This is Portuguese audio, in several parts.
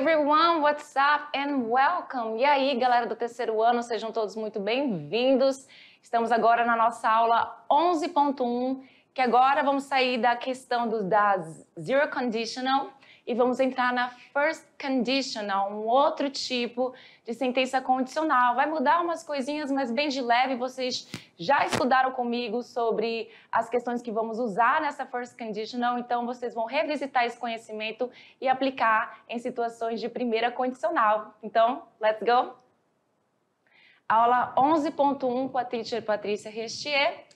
everyone, what's up and welcome. E aí, galera do terceiro ano, sejam todos muito bem-vindos. Estamos agora na nossa aula 11.1, que agora vamos sair da questão do, da zero conditional e vamos entrar na first conditional, um outro tipo de sentença condicional. Vai mudar umas coisinhas, mas bem de leve. Vocês já estudaram comigo sobre as questões que vamos usar nessa first conditional, então vocês vão revisitar esse conhecimento e aplicar em situações de primeira condicional. Então, let's go! Aula 11.1 com a teacher Patrícia Restier.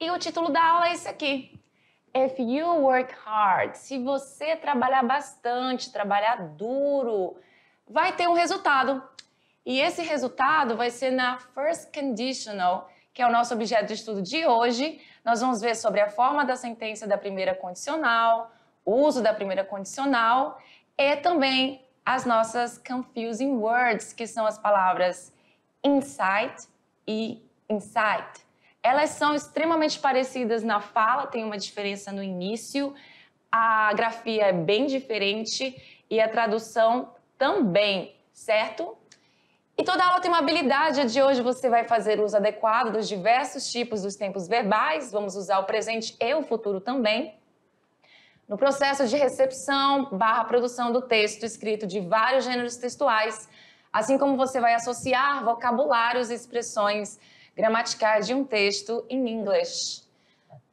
E o título da aula é esse aqui, If you work hard, se você trabalhar bastante, trabalhar duro, vai ter um resultado. E esse resultado vai ser na first conditional, que é o nosso objeto de estudo de hoje. Nós vamos ver sobre a forma da sentença da primeira condicional, o uso da primeira condicional e também as nossas confusing words, que são as palavras insight e insight. Elas são extremamente parecidas na fala, tem uma diferença no início, a grafia é bem diferente e a tradução também, certo? E toda aula tem uma habilidade. A de hoje você vai fazer uso adequado dos diversos tipos dos tempos verbais. Vamos usar o presente e o futuro também. No processo de recepção barra produção do texto escrito de vários gêneros textuais, assim como você vai associar vocabulários e expressões gramaticais de um texto em inglês.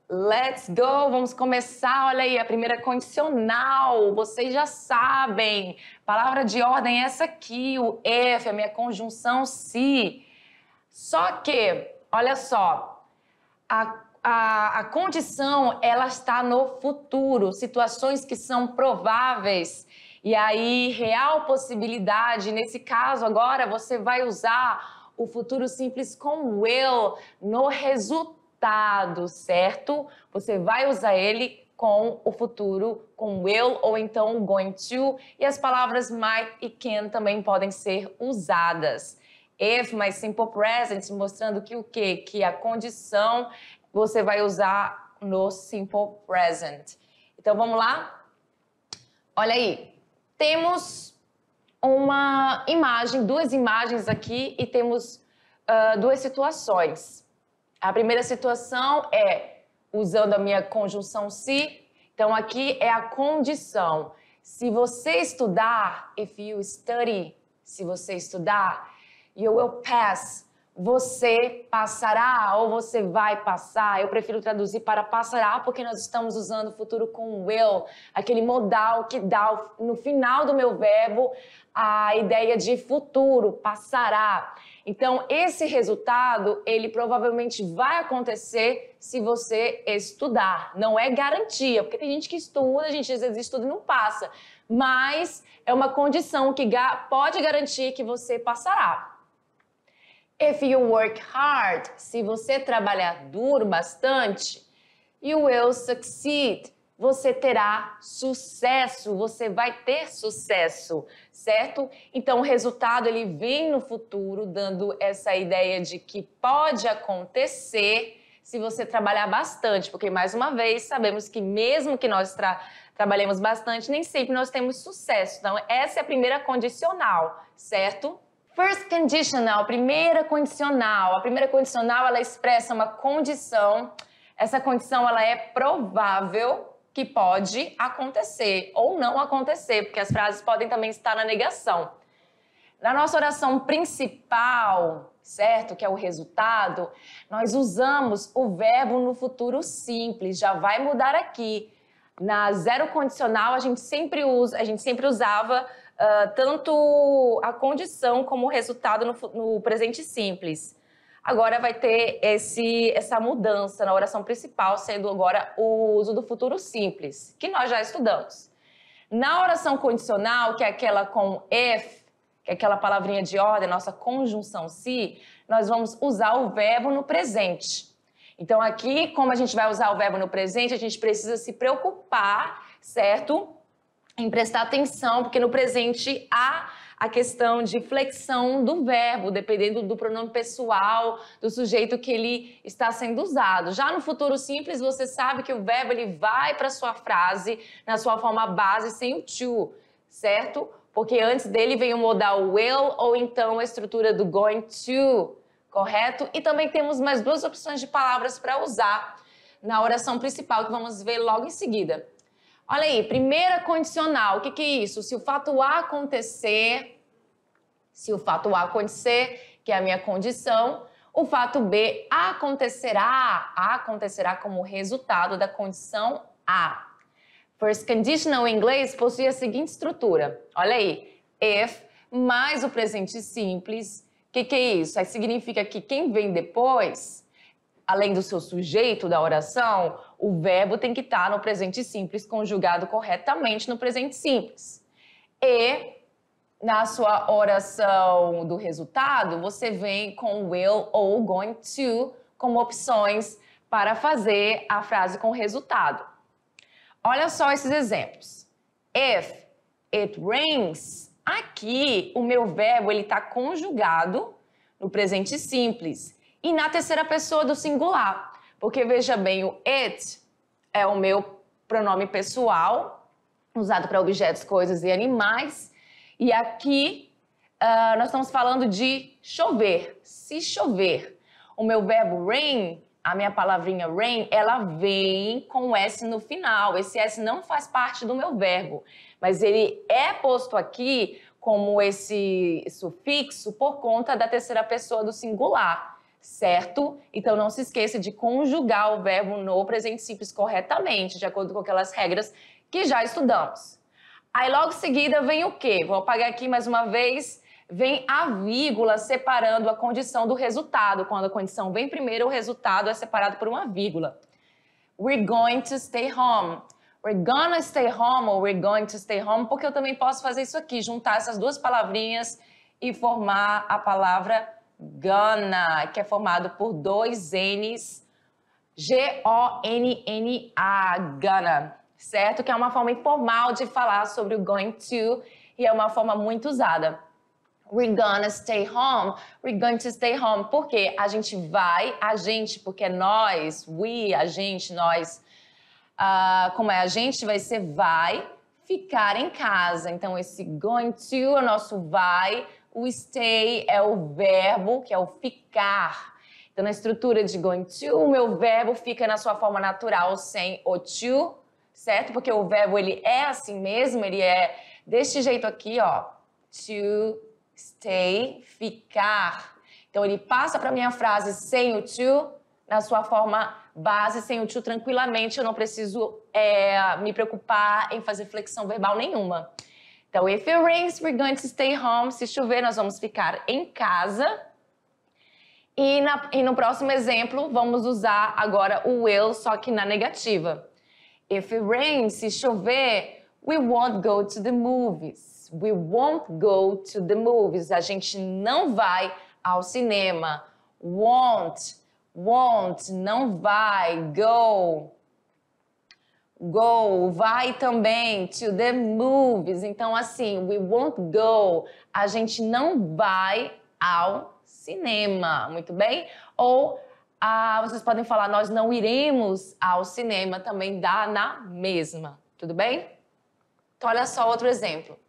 Let's go! Vamos começar, olha aí, a primeira condicional. Vocês já sabem. Palavra de ordem é essa aqui, o if, a minha conjunção se. Só que, olha só, a, a, a condição ela está no futuro, situações que são prováveis. E aí, real possibilidade, nesse caso agora, você vai usar o futuro simples com will no resultado passado, certo? Você vai usar ele com o futuro, com will ou então going to, e as palavras might e can também podem ser usadas. If mais simple present, mostrando que o quê? Que a condição você vai usar no simple present. Então vamos lá? Olha aí, temos uma imagem, duas imagens aqui e temos uh, duas situações. A primeira situação é usando a minha conjunção se. Então aqui é a condição. Se você estudar, if you study, se você estudar, you will pass. Você passará ou você vai passar. Eu prefiro traduzir para passará porque nós estamos usando o futuro com will, aquele modal que dá no final do meu verbo a ideia de futuro, passará. Então, esse resultado, ele provavelmente vai acontecer se você estudar. Não é garantia, porque tem gente que estuda, a gente às vezes estuda e não passa. Mas é uma condição que pode garantir que você passará. If you work hard, se você trabalhar duro bastante, you will succeed. Você terá sucesso, você vai ter sucesso certo? Então, o resultado ele vem no futuro, dando essa ideia de que pode acontecer se você trabalhar bastante, porque mais uma vez sabemos que mesmo que nós tra trabalhemos bastante, nem sempre nós temos sucesso. Então, essa é a primeira condicional, certo? First conditional, primeira condicional. A primeira condicional ela expressa uma condição. Essa condição ela é provável que pode acontecer ou não acontecer, porque as frases podem também estar na negação. Na nossa oração principal, certo? Que é o resultado, nós usamos o verbo no futuro simples, já vai mudar aqui. Na zero condicional, a gente sempre usa, a gente sempre usava uh, tanto a condição como o resultado no, no presente simples. Agora vai ter esse, essa mudança na oração principal, sendo agora o uso do futuro simples, que nós já estudamos. Na oração condicional, que é aquela com if, que é aquela palavrinha de ordem, nossa conjunção se, nós vamos usar o verbo no presente. Então, aqui, como a gente vai usar o verbo no presente, a gente precisa se preocupar, certo? em prestar atenção, porque no presente há a questão de flexão do verbo, dependendo do pronome pessoal, do sujeito que ele está sendo usado. Já no futuro simples, você sabe que o verbo ele vai para sua frase na sua forma base sem o to, certo? Porque antes dele vem o modal will ou então a estrutura do going to, correto? E também temos mais duas opções de palavras para usar na oração principal que vamos ver logo em seguida. Olha aí, primeira condicional. O que, que é isso? Se o fato A acontecer, se o fato A acontecer, que é a minha condição, o fato B acontecerá, acontecerá como resultado da condição A. First conditional em inglês possui a seguinte estrutura. Olha aí, if mais o presente simples. O que, que é isso? Aí significa que quem vem depois, além do seu sujeito da oração, o verbo tem que estar no presente simples, conjugado corretamente no presente simples. E na sua oração do resultado, você vem com will ou going to como opções para fazer a frase com resultado. Olha só esses exemplos. If it rains, aqui o meu verbo ele está conjugado no presente simples e na terceira pessoa do singular. Porque veja bem, o it é o meu pronome pessoal, usado para objetos, coisas e animais. E aqui uh, nós estamos falando de chover, se chover. O meu verbo rain, a minha palavrinha rain, ela vem com o S no final. Esse S não faz parte do meu verbo, mas ele é posto aqui como esse sufixo por conta da terceira pessoa do singular certo? Então não se esqueça de conjugar o verbo no presente simples corretamente, de acordo com aquelas regras que já estudamos. Aí logo em seguida vem o quê? Vou apagar aqui mais uma vez. Vem a vírgula separando a condição do resultado. Quando a condição vem primeiro, o resultado é separado por uma vírgula. We're going to stay home. We're gonna stay home ou we're going to stay home, porque eu também posso fazer isso aqui, juntar essas duas palavrinhas e formar a palavra Gana, que é formado por dois N's, G-O-N-N-A, Gana, certo? Que é uma forma informal de falar sobre o going to e é uma forma muito usada. We're gonna stay home. We're going to stay home. Porque a gente vai, a gente, porque é nós, we, a gente, nós. Uh, como é a gente, vai ser vai ficar em casa. Então, esse going to é o nosso vai o stay é o verbo, que é o ficar. Então, na estrutura de going to, o meu verbo fica na sua forma natural, sem o to, certo? Porque o verbo, ele é assim mesmo, ele é deste jeito aqui, ó. To, stay, ficar. Então, ele passa para minha frase sem o to, na sua forma base, sem o to, tranquilamente. Eu não preciso é, me preocupar em fazer flexão verbal nenhuma. Então, if it rains, we're going to stay home. Se chover, nós vamos ficar em casa. E, na, e no próximo exemplo, vamos usar agora o will, só que na negativa. If it rains, se chover, we won't go to the movies. We won't go to the movies. A gente não vai ao cinema. Won't, won't, não vai, go Go, vai também, to the movies. Então, assim, we won't go. A gente não vai ao cinema, muito bem? Ou ah, vocês podem falar, nós não iremos ao cinema, também dá na mesma, tudo bem? Então, olha só outro exemplo.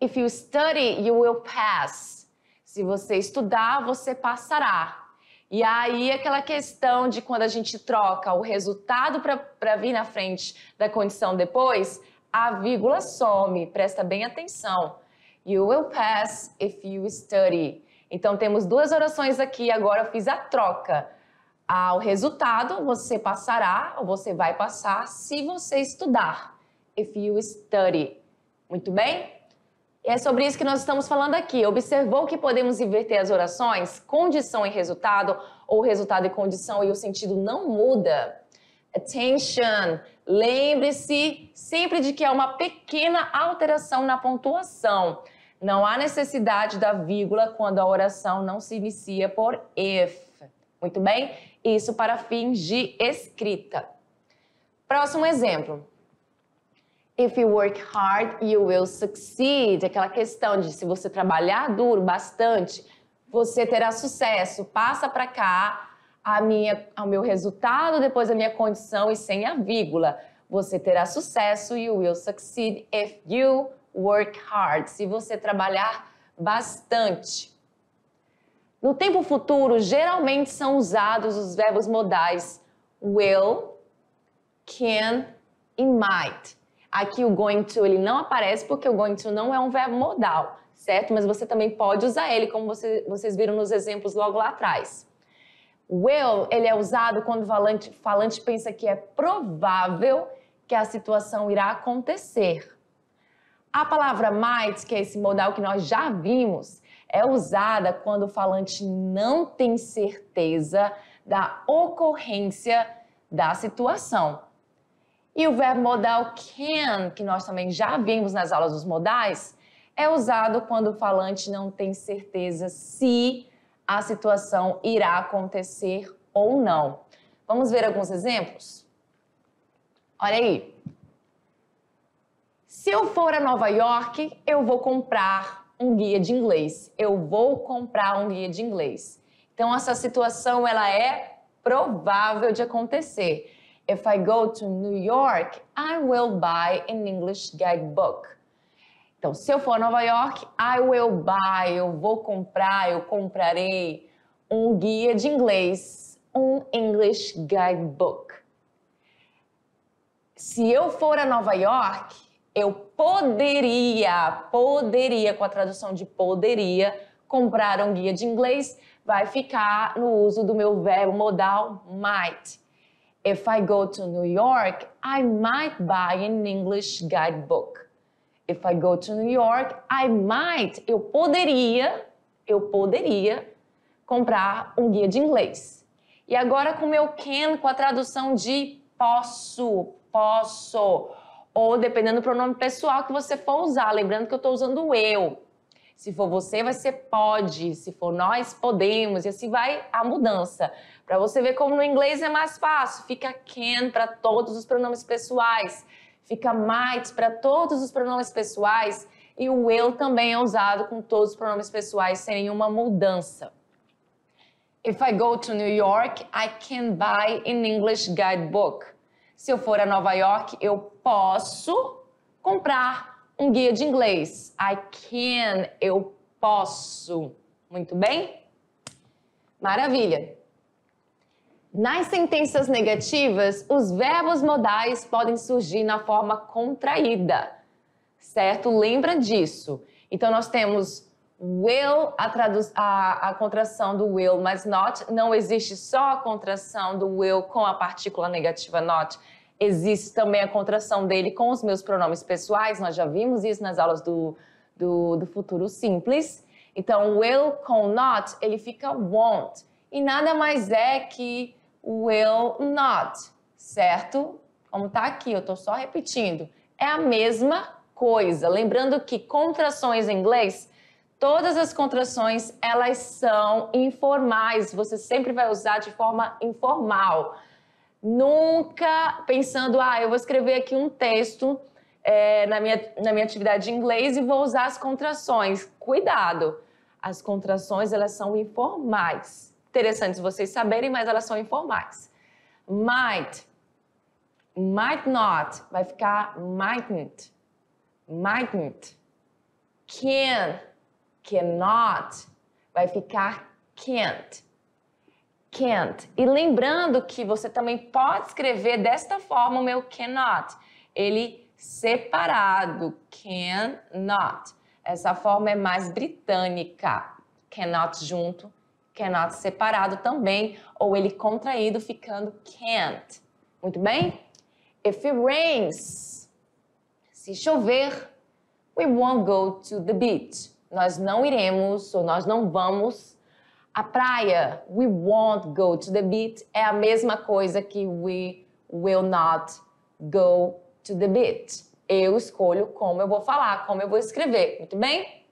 If you study, you will pass. Se você estudar, você passará. E aí, aquela questão de quando a gente troca o resultado para vir na frente da condição depois, a vírgula some, presta bem atenção. You will pass if you study. Então, temos duas orações aqui, agora eu fiz a troca. o resultado, você passará, ou você vai passar, se você estudar. If you study. Muito bem? é sobre isso que nós estamos falando aqui. Observou que podemos inverter as orações, condição e resultado, ou resultado e condição, e o sentido não muda? Attention! Lembre-se sempre de que é uma pequena alteração na pontuação. Não há necessidade da vírgula quando a oração não se inicia por if. Muito bem? Isso para fins de escrita. Próximo exemplo. If you work hard, you will succeed. Aquela questão de se você trabalhar duro bastante, você terá sucesso. Passa para cá a minha, ao meu resultado, depois a minha condição e sem a vírgula. Você terá sucesso. You will succeed if you work hard. Se você trabalhar bastante. No tempo futuro, geralmente são usados os verbos modais will, can e might. Aqui o going to ele não aparece porque o going to não é um verbo modal, certo? Mas você também pode usar ele, como você, vocês viram nos exemplos logo lá atrás. Will, ele é usado quando o falante, falante pensa que é provável que a situação irá acontecer. A palavra might, que é esse modal que nós já vimos, é usada quando o falante não tem certeza da ocorrência da situação. E o verbo modal can, que nós também já vimos nas aulas dos modais, é usado quando o falante não tem certeza se a situação irá acontecer ou não. Vamos ver alguns exemplos? Olha aí. Se eu for a Nova York, eu vou comprar um guia de inglês. Eu vou comprar um guia de inglês. Então essa situação ela é provável de acontecer. If I go to New York, I will buy an English guidebook. Então, se eu for a Nova York, I will buy, eu vou comprar, eu comprarei um guia de inglês, um English guidebook. Se eu for a Nova York, eu poderia, poderia, com a tradução de poderia, comprar um guia de inglês, vai ficar no uso do meu verbo modal might. If I go to New York, I might buy an English guidebook. If I go to New York, I might, eu poderia, eu poderia comprar um guia de inglês. E agora com o meu can, com a tradução de posso, posso, ou dependendo do pronome pessoal que você for usar. Lembrando que eu estou usando eu. Se for você, vai ser pode. Se for nós, podemos. E assim vai a mudança. Para você ver como no inglês é mais fácil, fica can para todos os pronomes pessoais, fica might para todos os pronomes pessoais e o will também é usado com todos os pronomes pessoais sem nenhuma mudança. If I go to New York, I can buy an English guidebook. Se eu for a Nova York, eu posso comprar um guia de inglês. I can, eu posso. Muito bem? Maravilha! Nas sentenças negativas, os verbos modais podem surgir na forma contraída, certo? Lembra disso. Então, nós temos will, a, a, a, contração do will, mas not. Não existe só a contração do will com a partícula negativa not. Existe também a contração dele com os meus pronomes pessoais. Nós já vimos isso nas aulas do, do, do futuro simples. Então, will com not, ele fica won't. E nada mais é que will not, certo? Como tá aqui, eu estou só repetindo. É a mesma coisa. Lembrando que contrações em inglês, todas as contrações, elas são informais. Você sempre vai usar de forma informal. Nunca pensando, ah, eu vou escrever aqui um texto é, na, minha, na minha atividade de inglês e vou usar as contrações. Cuidado! As contrações, elas são informais interessantes vocês saberem, mas elas são informais. Might, might not, vai ficar mightn't, mightn't. Can, cannot, vai ficar can't. Can't. E lembrando que você também pode escrever desta forma o meu cannot. Ele separado. Cannot. Essa forma é mais britânica. Cannot junto cannot separado também, ou ele contraído ficando can't. Muito bem? If it rains, se chover, we won't go to the beach. Nós não iremos ou nós não vamos à praia. We won't go to the beach é a mesma coisa que we will not go to the beach. Eu escolho como eu vou falar, como eu vou escrever. Muito bem?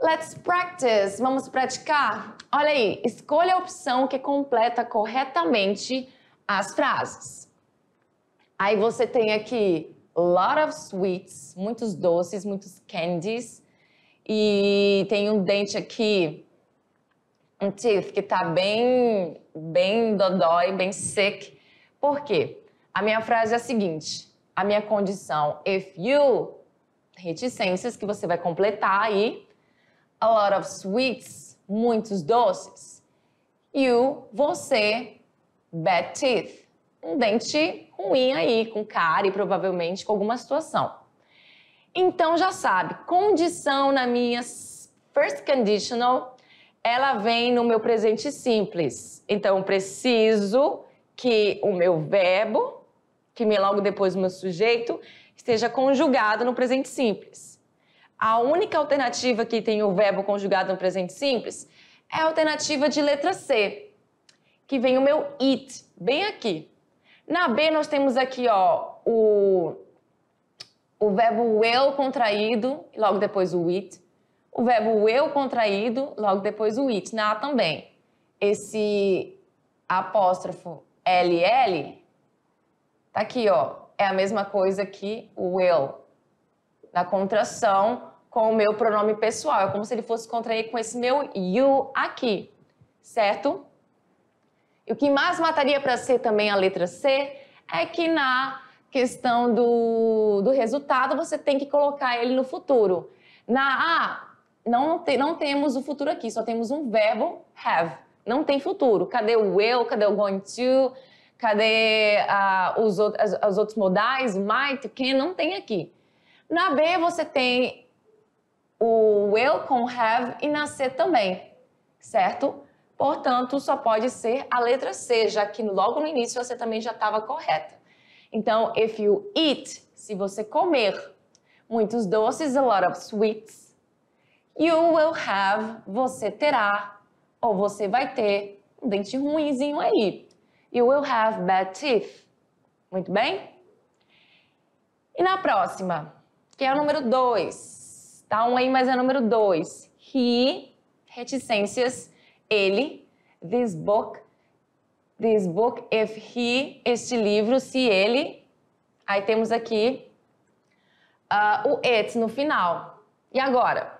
Let's practice. Vamos praticar? Olha aí, escolha a opção que completa corretamente as frases. Aí você tem aqui lot of sweets, muitos doces, muitos candies. E tem um dente aqui, um teeth que tá bem, bem dodói, bem sick. Por quê? A minha frase é a seguinte: a minha condição, if you, reticências que você vai completar aí a lot of sweets, muitos doces. You, você, bad teeth, um dente ruim aí, com cárie, provavelmente com alguma situação. Então já sabe, condição na minha first conditional, ela vem no meu presente simples. Então preciso que o meu verbo, que me logo depois o meu sujeito, esteja conjugado no presente simples a única alternativa que tem o verbo conjugado no presente simples é a alternativa de letra C, que vem o meu it, bem aqui. Na B, nós temos aqui ó, o, o verbo eu contraído, logo depois o it. O verbo eu contraído, logo depois o it. Na A também. Esse apóstrofo LL tá aqui, ó. É a mesma coisa que o will. Na contração, com o meu pronome pessoal. É como se ele fosse contrair com esse meu you aqui, certo? E o que mais mataria para ser também a letra C é que na questão do, do resultado você tem que colocar ele no futuro. Na A, não, te, não temos o futuro aqui, só temos um verbo have. Não tem futuro. Cadê o will? Cadê o going to? Cadê uh, os, outros, os outros modais? Might, can? Não tem aqui. Na B, você tem o will com have e nascer também, certo? Portanto, só pode ser a letra C, já que logo no início você também já estava correta. Então, if you eat, se você comer muitos doces, a lot of sweets, you will have, você terá, ou você vai ter um dente ruinzinho aí. You will have bad teeth. Muito bem? E na próxima, que é o número 2. Tá? Um aí, mas é número dois. He, reticências, ele, this book, this book, if he, este livro, se ele. Aí temos aqui uh, o it no final. E agora?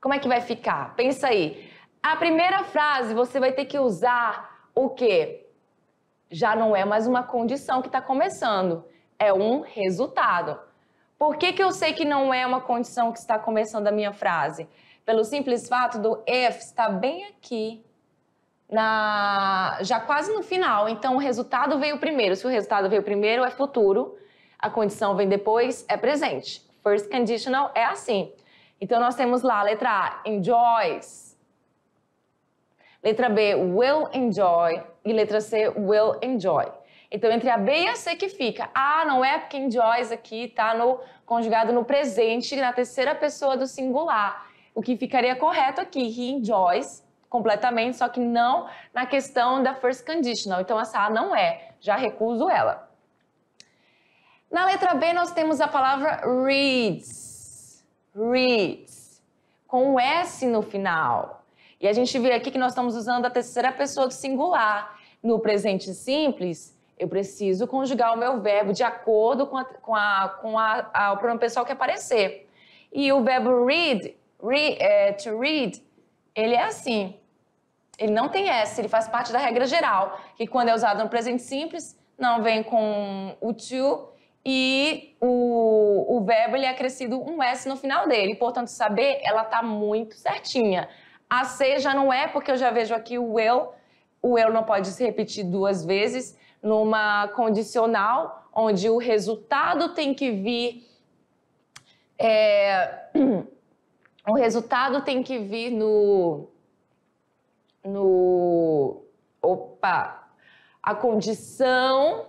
Como é que vai ficar? Pensa aí. A primeira frase você vai ter que usar o quê? Já não é mais uma condição que está começando, é um resultado. Por que, que eu sei que não é uma condição que está começando a minha frase? Pelo simples fato do if está bem aqui, na, já quase no final. Então, o resultado veio primeiro. Se o resultado veio primeiro, é futuro. A condição vem depois, é presente. First conditional é assim. Então, nós temos lá a letra A, enjoys. Letra B, will enjoy. E letra C, will enjoy. Então, entre a B e a C que fica. Ah, não é porque enjoys aqui está no conjugado no presente, na terceira pessoa do singular. O que ficaria correto aqui, he enjoys completamente, só que não na questão da first conditional. Então, essa A não é, já recuso ela. Na letra B, nós temos a palavra reads. Reads. Com um S no final. E a gente vê aqui que nós estamos usando a terceira pessoa do singular. No presente simples, eu preciso conjugar o meu verbo de acordo com, a, com, a, com a, o pronome pessoal que aparecer. E o verbo read, read é, to read, ele é assim. Ele não tem S, ele faz parte da regra geral, que quando é usado no presente simples, não vem com o to e o, o verbo ele é acrescido um S no final dele. Portanto, saber, ela está muito certinha. A C já não é, porque eu já vejo aqui o will. O will não pode se repetir duas vezes numa condicional onde o resultado tem que vir. É, o resultado tem que vir no. no opa! A condição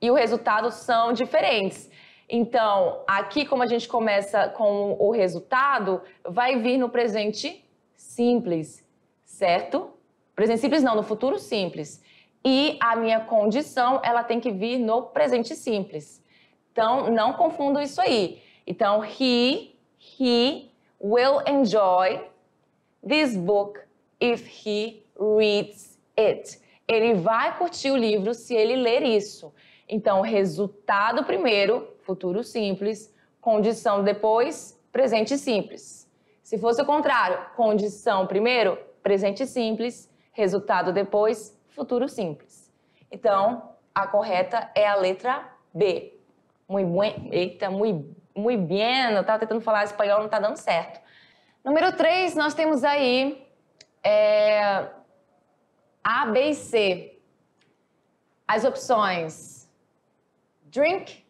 e o resultado são diferentes. Então, aqui, como a gente começa com o resultado, vai vir no presente simples, certo? Presente simples não, no futuro simples e a minha condição ela tem que vir no presente simples. Então, não confundo isso aí. Então, he, he will enjoy this book if he reads it. Ele vai curtir o livro se ele ler isso. Então, resultado primeiro, futuro simples, condição depois, presente simples. Se fosse o contrário, condição primeiro, presente simples, resultado depois, futuro simples. Então, a correta é a letra B. Muito bem, eita, muito muito bem. Eu estava tentando falar espanhol, não está dando certo. Número 3, nós temos aí é, A, B e C. As opções: drink,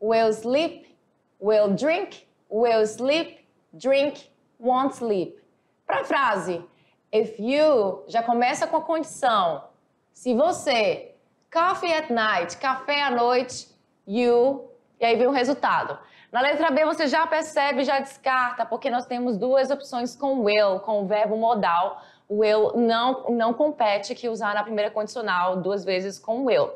will sleep, will drink, will sleep, drink, won't sleep. Para a frase, If you já começa com a condição. Se você, coffee at night, café à noite, you, e aí vem o resultado. Na letra B você já percebe, já descarta, porque nós temos duas opções com will, com o verbo modal. Will não, não compete que usar na primeira condicional duas vezes com will.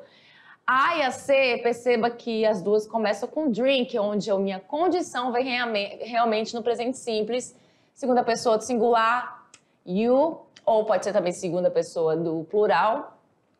A e a C, perceba que as duas começam com drink, onde a minha condição vem realmente no presente simples, segunda pessoa do singular, you, ou pode ser também segunda pessoa do plural,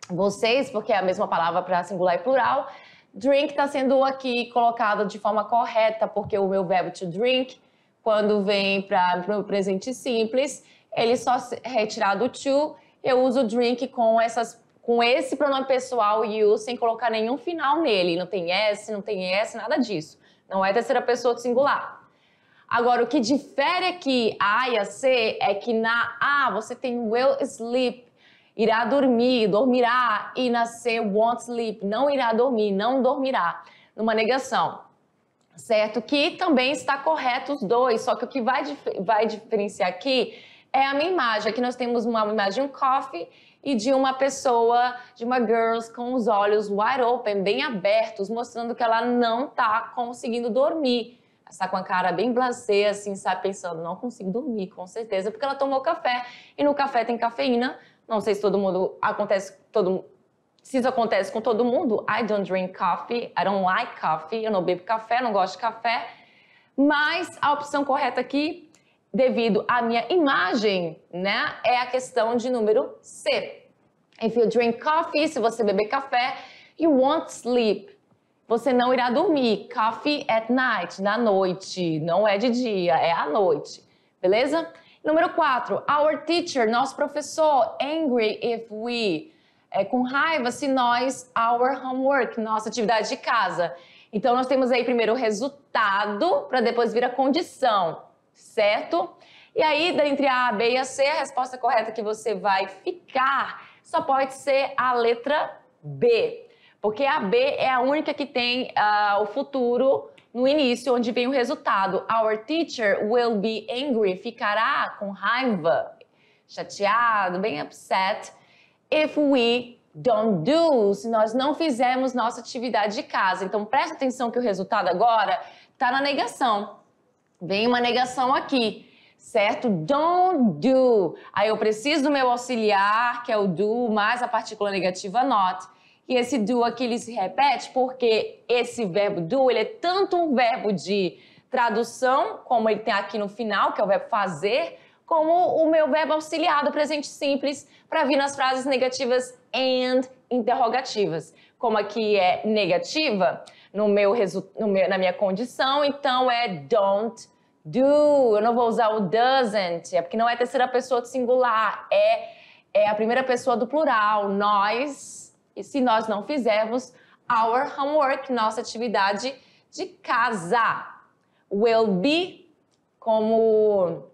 vocês, porque é a mesma palavra para singular e plural. Drink está sendo aqui colocado de forma correta, porque o meu verbo to drink, quando vem para o presente simples, ele só é retirar do to, eu uso drink com essas com esse pronome pessoal you sem colocar nenhum final nele, não tem s, não tem s, nada disso. Não é terceira pessoa do singular. Agora, o que difere aqui a A e a C é que na A você tem will sleep, irá dormir, dormirá, e na C won't sleep, não irá dormir, não dormirá, numa negação. Certo? Que também está correto os dois, só que o que vai, vai diferenciar aqui é a minha imagem. Aqui nós temos uma imagem de um coffee e de uma pessoa, de uma girls com os olhos wide open, bem abertos, mostrando que ela não está conseguindo dormir está com a cara bem blasé, assim, sabe, pensando, não consigo dormir, com certeza, porque ela tomou café e no café tem cafeína. Não sei se todo mundo acontece, todo se isso acontece com todo mundo, I don't drink coffee, I don't like coffee, eu não bebo café, não gosto de café. Mas a opção correta aqui, devido à minha imagem, né, é a questão de número C. If you drink coffee, se você beber café, you won't sleep. Você não irá dormir. Coffee at night, na noite. Não é de dia, é à noite. Beleza? Número 4. Our teacher, nosso professor. Angry if we. É com raiva se nós. Our homework, nossa atividade de casa. Então, nós temos aí primeiro o resultado, para depois vir a condição, certo? E aí, entre a A, B e a C, a resposta correta que você vai ficar só pode ser a letra B. Porque a B é a única que tem uh, o futuro no início, onde vem o resultado. Our teacher will be angry, ficará com raiva, chateado, bem upset, if we don't do, se nós não fizermos nossa atividade de casa. Então presta atenção que o resultado agora está na negação. Vem uma negação aqui certo? Don't do. Aí eu preciso do meu auxiliar, que é o do, mais a partícula negativa not que esse do aqui ele se repete porque esse verbo do ele é tanto um verbo de tradução, como ele tem aqui no final, que é o verbo fazer, como o meu verbo auxiliar do presente simples para vir nas frases negativas and interrogativas. Como aqui é negativa, no meu, resu... no meu na minha condição, então é don't do. Eu não vou usar o doesn't, é porque não é terceira pessoa do singular, é, é a primeira pessoa do plural, nós e se nós não fizermos our homework, nossa atividade de casa. Will be como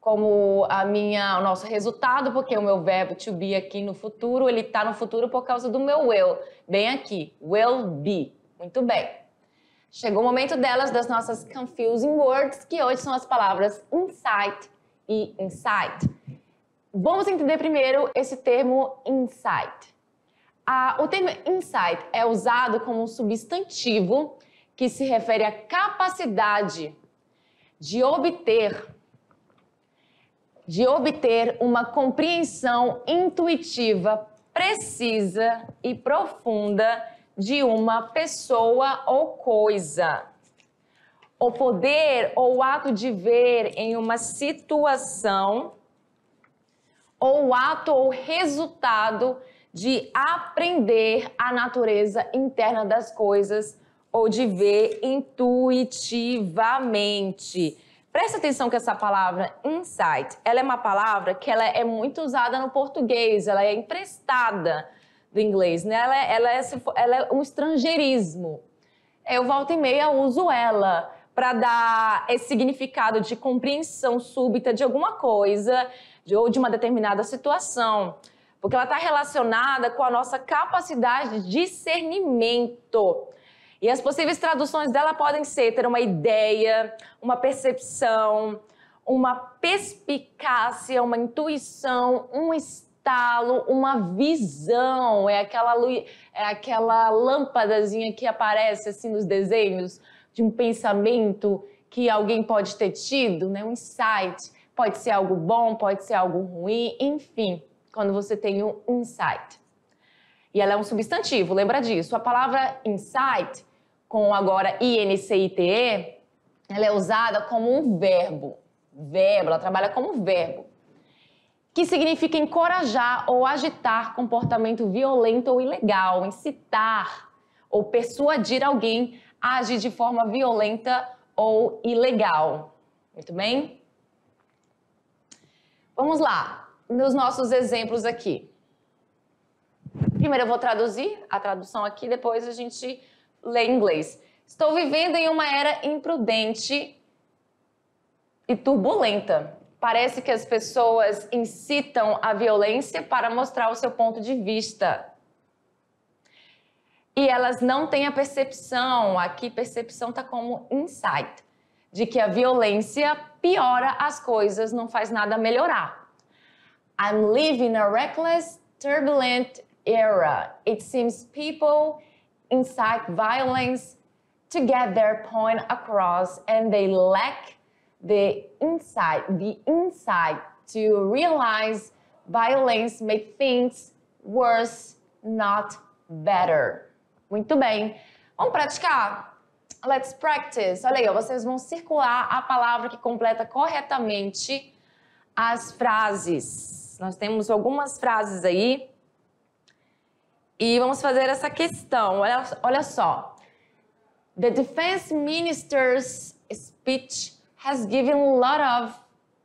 como a minha o nosso resultado, porque o meu verbo to be aqui no futuro, ele está no futuro por causa do meu will, bem aqui, will be. Muito bem. Chegou o momento delas das nossas confusing words, que hoje são as palavras insight e insight. Vamos entender primeiro esse termo insight. Ah, o termo insight é usado como um substantivo que se refere à capacidade de obter de obter uma compreensão intuitiva precisa e profunda de uma pessoa ou coisa. O poder ou o ato de ver em uma situação ou o ato ou resultado de aprender a natureza interna das coisas ou de ver intuitivamente. Presta atenção que essa palavra insight, ela é uma palavra que ela é muito usada no português, ela é emprestada do inglês, né? Ela é, ela é, ela é um estrangeirismo. Eu volta e meia uso ela para dar esse significado de compreensão súbita de alguma coisa de, ou de uma determinada situação porque ela está relacionada com a nossa capacidade de discernimento. E as possíveis traduções dela podem ser ter uma ideia, uma percepção, uma perspicácia, uma intuição, um estalo, uma visão. É aquela, luz, é aquela lâmpadazinha que aparece assim nos desenhos de um pensamento que alguém pode ter tido, né? um insight. Pode ser algo bom, pode ser algo ruim, enfim quando você tem um insight. E ela é um substantivo, lembra disso. A palavra insight, com agora i i n c I-N-C-I-T-E, ela é usada como um verbo. Verbo, ela trabalha como verbo. Que significa encorajar ou agitar comportamento violento ou ilegal, incitar ou persuadir alguém a agir de forma violenta ou ilegal. Muito bem? Vamos lá nos nossos exemplos aqui. Primeiro eu vou traduzir a tradução aqui, depois a gente lê em inglês. Estou vivendo em uma era imprudente e turbulenta. Parece que as pessoas incitam a violência para mostrar o seu ponto de vista. E elas não têm a percepção, aqui percepção está como insight, de que a violência piora as coisas, não faz nada melhorar. I'm living a reckless, turbulent era. It seems people incite violence to get their point across and they lack the insight, the insight to realize violence makes things worse, not better. Muito bem. Vamos praticar? Let's practice. Olha aí, vocês vão circular a palavra que completa corretamente as frases. Nós temos algumas frases aí e vamos fazer essa questão. Olha, olha só. The defense minister's speech has given a lot of,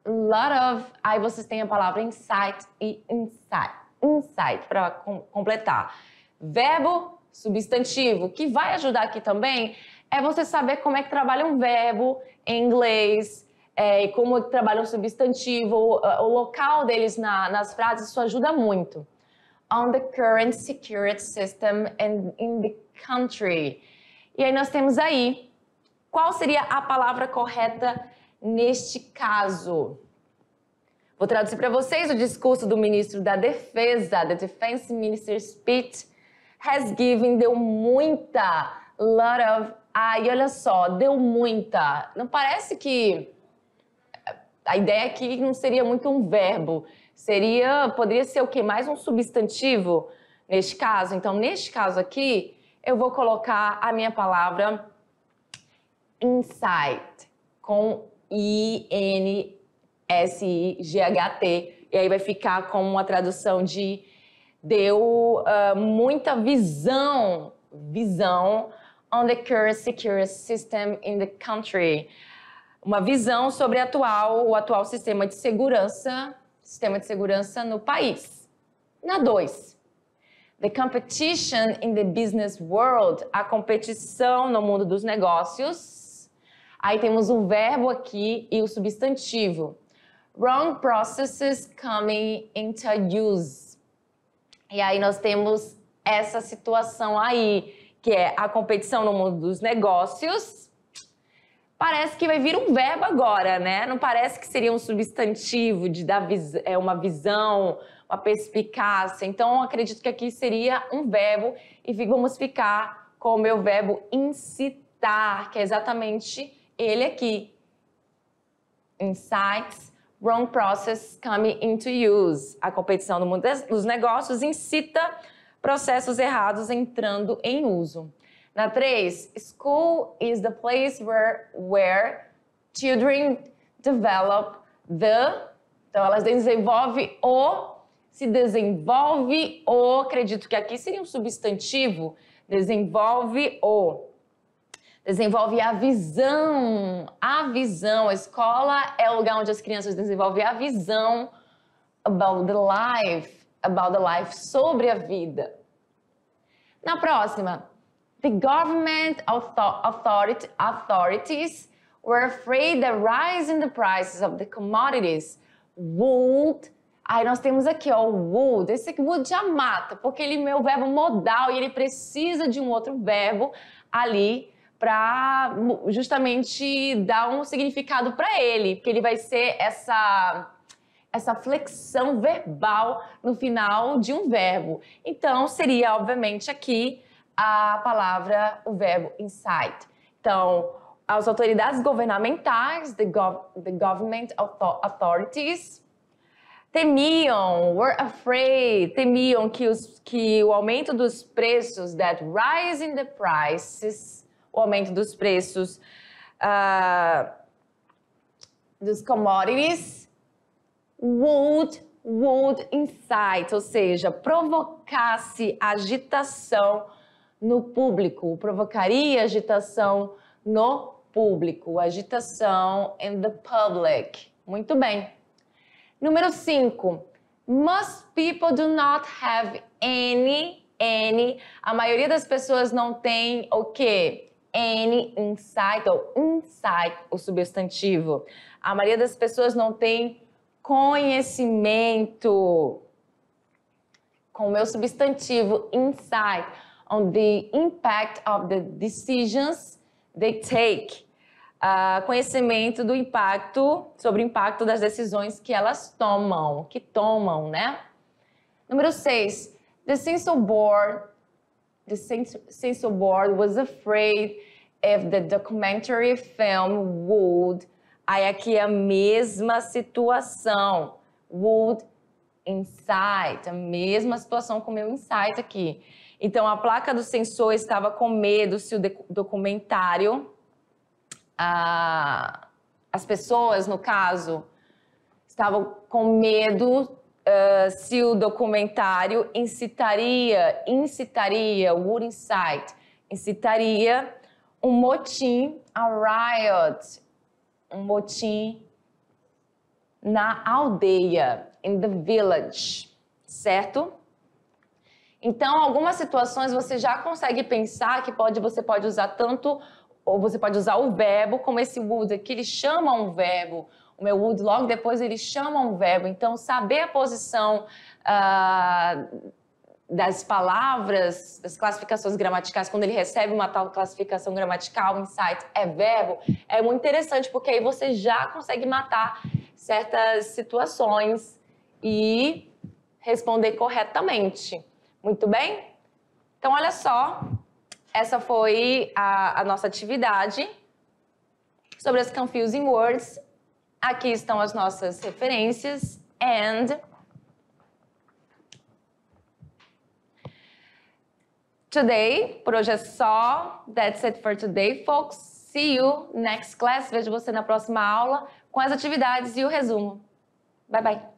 lot of. Aí vocês têm a palavra insight e insight, insight para com, completar. Verbo, substantivo, que vai ajudar aqui também é você saber como é que trabalha um verbo em inglês, é, como trabalham o é substantivo, o, o local deles na, nas frases, isso ajuda muito. On the current security system and in the country. E aí nós temos aí, qual seria a palavra correta neste caso? Vou traduzir para vocês o discurso do ministro da Defesa, the Defense Minister Speech, has given, deu muita, lot of, ai, olha só, deu muita. Não parece que a ideia aqui é não seria muito um verbo, seria poderia ser o que mais um substantivo neste caso. Então, neste caso aqui, eu vou colocar a minha palavra insight com i n s i g h t e aí vai ficar como uma tradução de deu uh, muita visão, visão on the current security system in the country uma visão sobre atual, o atual sistema de segurança, sistema de segurança no país. Na 2, The competition in the business world, a competição no mundo dos negócios. Aí temos um verbo aqui e o substantivo. Wrong processes coming into use. E aí nós temos essa situação aí, que é a competição no mundo dos negócios parece que vai vir um verbo agora, né? Não parece que seria um substantivo de dar vis é, uma visão, uma perspicácia. Então, acredito que aqui seria um verbo e vamos ficar com o meu verbo incitar, que é exatamente ele aqui. Insights, wrong process coming into use. A competição do mundo dos negócios incita processos errados entrando em uso. Na 3, school is the place where, where children develop the. Então, elas desenvolvem o. Se desenvolve o. Acredito que aqui seria um substantivo. Desenvolve o. Desenvolve a visão. A visão. A escola é o lugar onde as crianças desenvolvem a visão about the life. About the life. Sobre a vida. Na próxima, The government authority, authorities were afraid the rise in the prices of the commodities would. Aí nós temos aqui, ó, would. Esse aqui, would já mata, porque ele é o verbo modal e ele precisa de um outro verbo ali para justamente dar um significado para ele, porque ele vai ser essa essa flexão verbal no final de um verbo. Então seria obviamente aqui a palavra, o verbo insight. Então, as autoridades governamentais, the, gov the government authorities, temiam, were afraid, temiam que, os, que o aumento dos preços, that rise in the prices, o aumento dos preços uh, dos commodities, would, would incite, ou seja, provocasse agitação no público, provocaria agitação no público, agitação in the public. Muito bem. Número 5. Most people do not have any, any. A maioria das pessoas não tem o quê? Any insight ou insight, o substantivo. A maioria das pessoas não tem conhecimento. Com o meu substantivo, insight on the impact of the decisions they take. Uh, conhecimento do impacto, sobre o impacto das decisões que elas tomam, que tomam, né? Número 6. The censor board, the censor board was afraid if the documentary film would, aí aqui a mesma situação, would insight, a mesma situação com o meu insight aqui. Então, a placa do sensor estava com medo se o documentário, a, as pessoas, no caso, estavam com medo uh, se o documentário incitaria, incitaria, would incite, incitaria um motim, a riot, um motim na aldeia, in the village, certo? Então, algumas situações você já consegue pensar que pode, você pode usar tanto, ou você pode usar o verbo, como esse would aqui, ele chama um verbo. O meu would logo depois ele chama um verbo. Então, saber a posição uh, das palavras, das classificações gramaticais, quando ele recebe uma tal classificação gramatical, insight é verbo, é muito interessante, porque aí você já consegue matar certas situações e responder corretamente. Muito bem? Então, olha só, essa foi a, a nossa atividade sobre as confusing words. Aqui estão as nossas referências. And today, por hoje é só. That's it for today, folks. See you next class. Vejo você na próxima aula com as atividades e o resumo. Bye bye.